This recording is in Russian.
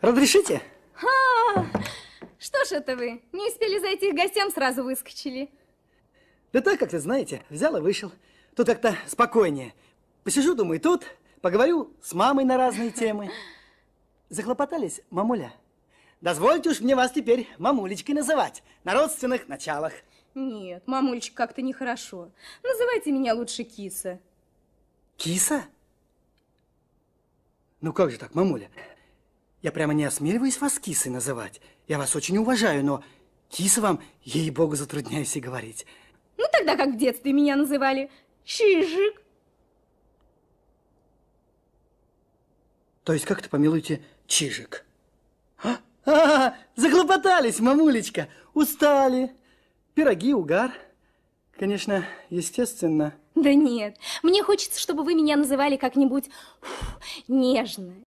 Разрешите? А, что ж это вы? Не успели зайти к гостям, сразу выскочили. Да так, как-то, знаете, взял и вышел. Тут как-то спокойнее. Посижу, думаю, тут, поговорю с мамой на разные темы. Захлопотались, мамуля? Дозвольте уж мне вас теперь мамулечкой называть. На родственных началах. Нет, мамульчик как-то нехорошо. Называйте меня лучше киса. Киса? Ну как же так, мамуля? Я прямо не осмеливаюсь вас кисой называть. Я вас очень уважаю, но киса вам, ей-богу, затрудняюсь и говорить. Ну, тогда как в детстве меня называли. Чижик. То есть как-то, помилуйте, чижик. А? А, -а, а, заглопотались, мамулечка, устали. Пироги, угар. Конечно, естественно. Да нет, мне хочется, чтобы вы меня называли как-нибудь нежно,